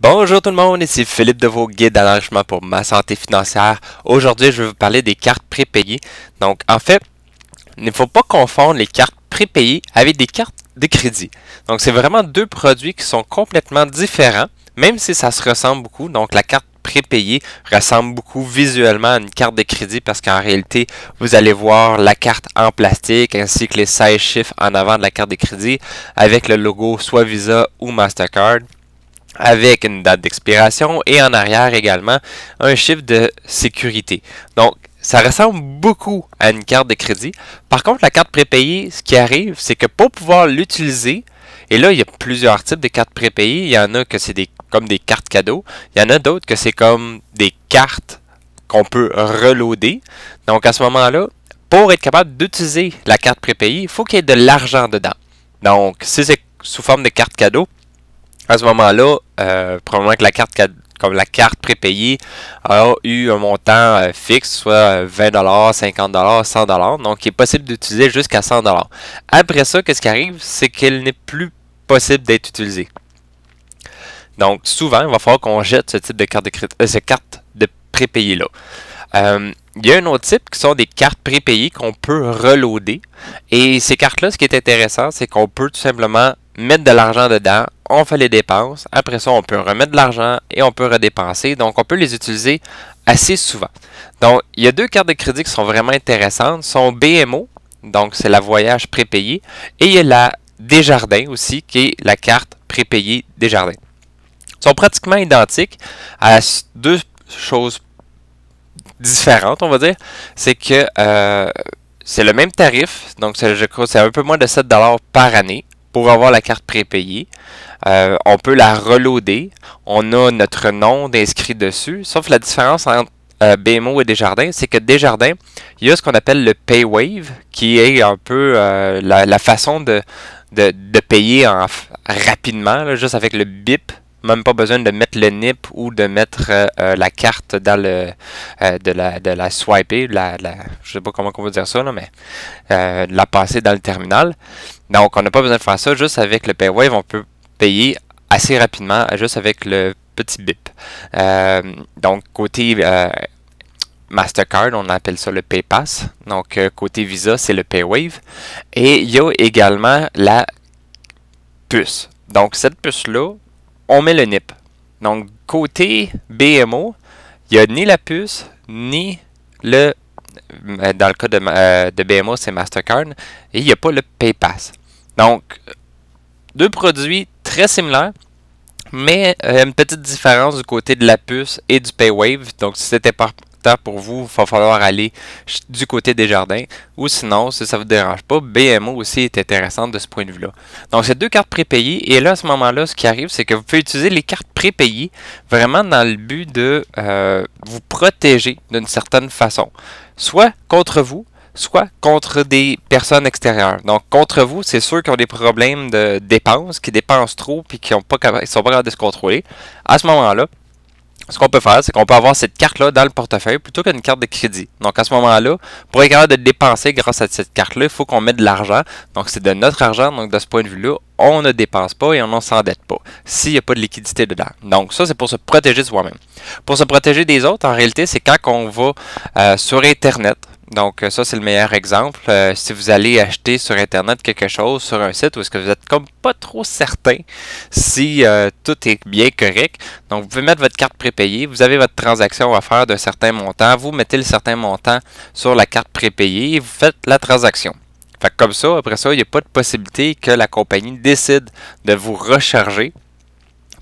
Bonjour tout le monde, ici Philippe de vos guides à pour ma santé financière. Aujourd'hui, je vais vous parler des cartes prépayées. Donc, en fait, il ne faut pas confondre les cartes prépayées avec des cartes de crédit. Donc, c'est vraiment deux produits qui sont complètement différents, même si ça se ressemble beaucoup. Donc, la carte prépayée ressemble beaucoup visuellement à une carte de crédit parce qu'en réalité, vous allez voir la carte en plastique ainsi que les 16 chiffres en avant de la carte de crédit avec le logo soit Visa ou Mastercard avec une date d'expiration et en arrière également un chiffre de sécurité. Donc, ça ressemble beaucoup à une carte de crédit. Par contre, la carte prépayée, ce qui arrive, c'est que pour pouvoir l'utiliser, et là, il y a plusieurs types de cartes prépayées. Il y en a que c'est des, comme des cartes cadeaux. Il y en a d'autres que c'est comme des cartes qu'on peut reloader. Donc, à ce moment-là, pour être capable d'utiliser la carte prépayée, il faut qu'il y ait de l'argent dedans. Donc, si c'est sous forme de carte cadeau, à ce moment-là, euh, probablement que la carte comme la carte prépayée a eu un montant euh, fixe, soit 20$, 50$, 100$, donc il est possible d'utiliser jusqu'à 100$. Après ça, qu'est-ce qui arrive, c'est qu'elle n'est plus possible d'être utilisée. Donc souvent, il va falloir qu'on jette ce type de carte de crédit, euh, de prépayée là. il y a un autre type qui sont des cartes prépayées qu'on peut reloader. Et ces cartes-là, ce qui est intéressant, c'est qu'on peut tout simplement mettre de l'argent dedans, on fait les dépenses, après ça on peut remettre de l'argent et on peut redépenser, donc on peut les utiliser assez souvent. Donc il y a deux cartes de crédit qui sont vraiment intéressantes, sont BMO, donc c'est la voyage prépayée, et il y a la Desjardins aussi qui est la carte prépayée Desjardins. Ils sont pratiquement identiques à deux choses différentes, on va dire, c'est que euh, c'est le même tarif, donc je crois c'est un peu moins de 7$ par année pour avoir la carte prépayée. Euh, on peut la reloader. On a notre nom d'inscrit dessus. Sauf la différence entre euh, BMO et Desjardins, c'est que Desjardins, il y a ce qu'on appelle le PayWave, qui est un peu euh, la, façon de, de, payer rapidement, juste avec le BIP même pas besoin de mettre le NIP ou de mettre euh, euh, la carte dans le euh, de la de la swiper, la, la je sais pas comment on veut dire ça là, mais euh, la passer dans le terminal. Donc on n'a pas besoin de faire ça, juste avec le PayWave, on peut payer assez rapidement, juste avec le petit bip. donc côté Mastercard, on appelle ça le PayPass. Donc côté Visa, c'est le PayWave. Et il y a également la puce. Donc cette puce-là, on met le NIP. Donc, côté BMO, il n'y a ni la puce, ni le. Euh, dans le cas de, euh, de BMO, c'est Mastercard, et il n'y a pas le PayPass. Donc, deux produits très similaires, mais euh, une petite différence du côté de la puce et du PayWave. Donc, si c'était par pour vous, il va falloir aller du côté des jardins. Ou sinon, si ça ne vous dérange pas, BMO aussi est intéressant de ce point de vue-là. Donc, c'est deux cartes prépayées. Et là, à ce moment-là, ce qui arrive, c'est que vous pouvez utiliser les cartes prépayées vraiment dans le but de euh, vous protéger d'une certaine façon. Soit contre vous, soit contre des personnes extérieures. Donc, contre vous, c'est ceux qui ont des problèmes de dépenses, qui dépensent trop, et qui ne sont pas capables de se contrôler. À ce moment-là, ce qu'on peut faire, c'est qu'on peut avoir cette carte-là dans le portefeuille plutôt qu'une carte de crédit. Donc, à ce moment-là, pour être capable de dépenser grâce à cette carte-là, il faut qu'on mette de l'argent. Donc, c'est de notre argent. Donc, de ce point de vue-là, on ne dépense pas et on ne s'endette pas s'il n'y a pas de liquidité dedans. Donc, ça, c'est pour se protéger soi-même. Pour se protéger des autres, en réalité, c'est quand on va euh, sur Internet. Donc euh, ça, c'est le meilleur exemple. Euh, si vous allez acheter sur Internet quelque chose, sur un site, où est-ce que vous êtes comme pas trop certain si tout est bien correct. Donc vous pouvez mettre votre carte prépayée, vous avez votre transaction à faire d'un certain montant, vous mettez le certain montant sur la carte prépayée et vous faites la transaction. comme ça, après ça, il n'y a pas de possibilité que la compagnie décide de vous recharger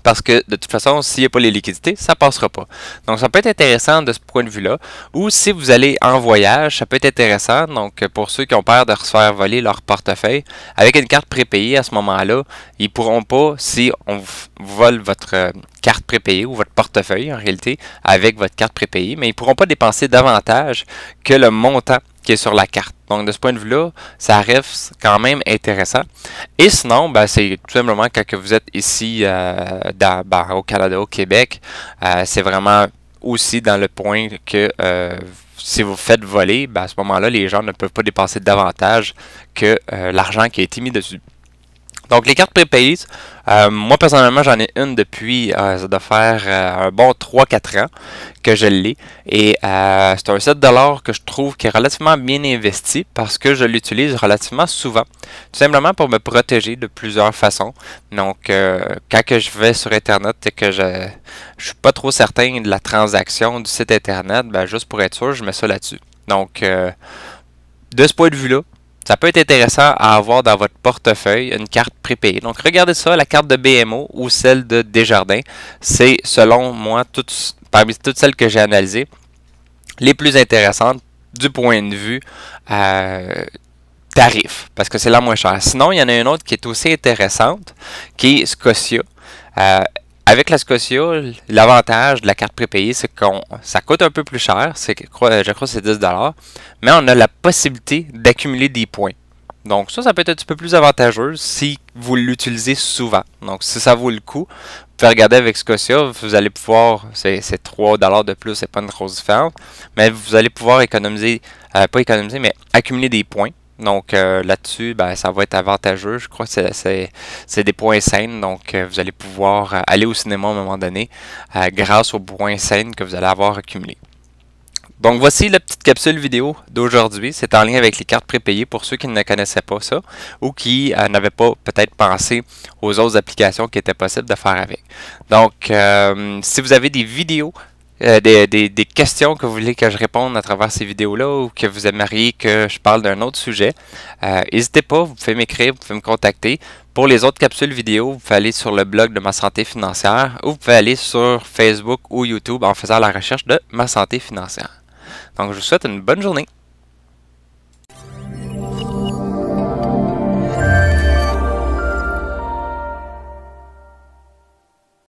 parce que de toute façon, s'il n'y a pas les liquidités, ça passera pas. Donc ça peut être intéressant de ce point de vue-là. Ou si vous allez en voyage, ça peut être intéressant. Donc pour ceux qui ont peur de se faire voler leur portefeuille, avec une carte prépayée à ce moment-là, ils ne pourront pas, si on vole votre euh, carte prépayée ou votre portefeuille en réalité, avec votre carte prépayée, mais ils ne pourront pas dépenser davantage que le montant qui est sur la carte. Donc, de ce point de vue-là, ça reste quand même intéressant. Et sinon, ben, c'est tout simplement quand vous êtes ici euh, ben, au Canada, au Québec, euh, c'est vraiment aussi dans le point que euh, si vous faites voler, ben, à ce moment-là, les gens ne peuvent pas dépenser davantage que l'argent qui a été mis dessus. Donc les cartes prépayées, euh, moi personnellement j'en ai une depuis, euh, ça doit faire euh, un bon 3-4 ans que je l'ai. Et c'est un dollars que je trouve qui est relativement bien investi parce que je l'utilise relativement souvent. Tout simplement pour me protéger de plusieurs façons. Donc quand que je vais sur Internet et que je ne suis pas trop certain de la transaction du site Internet, ben, juste pour être sûr, je mets ça là-dessus. Donc de ce point de vue-là, ça peut être intéressant à avoir dans votre portefeuille une carte prépayée. Donc regardez ça, la carte de BMO ou celle de Desjardins, c'est selon moi toutes, parmi toutes celles que j'ai analysées les plus intéressantes du point de vue euh, tarif, parce que c'est la moins chère. Sinon, il y en a une autre qui est aussi intéressante, qui est Scotia. Euh, avec la Scotia, l'avantage de la carte prépayée, c'est qu'on ça coûte un peu plus cher, c'est je crois que c'est 10 mais on a la possibilité d'accumuler des points. Donc ça, ça peut être un peu plus avantageux si vous l'utilisez souvent. Donc si ça vaut le coup, vous pouvez regarder avec Scotia, vous allez pouvoir, c'est 3$ de plus, c'est pas une grosse différence, mais vous allez pouvoir économiser, euh, pas économiser, mais accumuler des points. Donc euh, là-dessus, ben, ça va être avantageux. Je crois que c'est des points saines. Donc euh, vous allez pouvoir euh, aller au cinéma à un moment donné grâce aux points saines que vous allez avoir accumulés. Donc voici la petite capsule vidéo d'aujourd'hui. C'est en lien avec les cartes prépayées pour ceux qui ne connaissaient pas ça ou qui n'avaient pas peut-être pensé aux autres applications qui étaient possibles de faire avec. Donc si vous avez des vidéos euh, des, questions que vous voulez que je réponde à travers ces vidéos-là ou que vous aimeriez que je parle d'un autre sujet, euh, n'hésitez pas, vous pouvez m'écrire, vous pouvez me contacter. Pour les autres capsules vidéo, vous pouvez aller sur le blog de Ma Santé Financière ou vous pouvez aller sur Facebook ou YouTube en faisant la recherche de Ma Santé Financière. Donc, je vous souhaite une bonne journée.